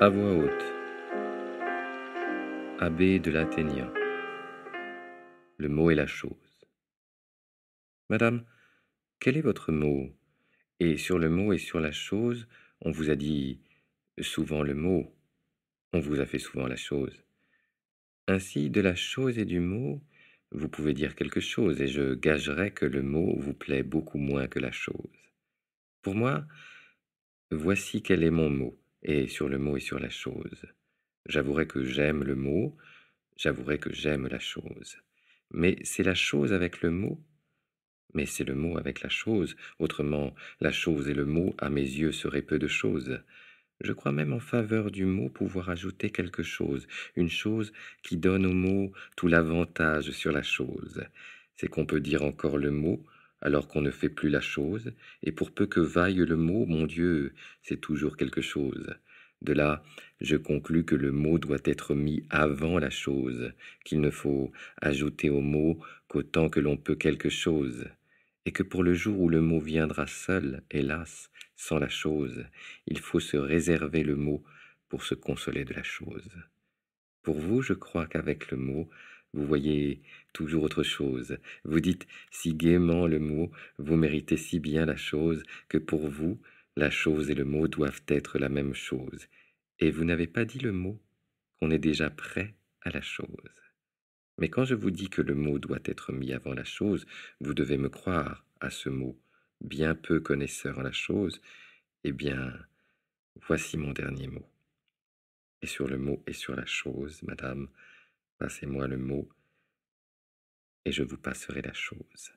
à voix haute. Abbé de l'Athénien. Le mot est la chose. Madame, quel est votre mot Et sur le mot et sur la chose, on vous a dit souvent le mot, on vous a fait souvent la chose. Ainsi, de la chose et du mot, vous pouvez dire quelque chose, et je gagerais que le mot vous plaît beaucoup moins que la chose. Pour moi, voici quel est mon mot et sur le mot et sur la chose. J'avouerai que j'aime le mot, j'avouerai que j'aime la chose. Mais c'est la chose avec le mot, mais c'est le mot avec la chose, autrement la chose et le mot à mes yeux seraient peu de choses. Je crois même en faveur du mot pouvoir ajouter quelque chose, une chose qui donne au mot tout l'avantage sur la chose. C'est qu'on peut dire encore le mot, alors qu'on ne fait plus la chose, et pour peu que vaille le mot, mon Dieu, c'est toujours quelque chose. De là, je conclus que le mot doit être mis avant la chose, qu'il ne faut ajouter au mot qu'autant que l'on peut quelque chose, et que pour le jour où le mot viendra seul, hélas, sans la chose, il faut se réserver le mot pour se consoler de la chose. Pour vous, je crois qu'avec le mot, vous voyez toujours autre chose. Vous dites si gaiement le mot, vous méritez si bien la chose, que pour vous, la chose et le mot doivent être la même chose. Et vous n'avez pas dit le mot, qu'on est déjà prêt à la chose. Mais quand je vous dis que le mot doit être mis avant la chose, vous devez me croire à ce mot, bien peu connaisseur en la chose, eh bien, voici mon dernier mot. Et sur le mot et sur la chose, madame, Passez-moi le mot, et je vous passerai la chose.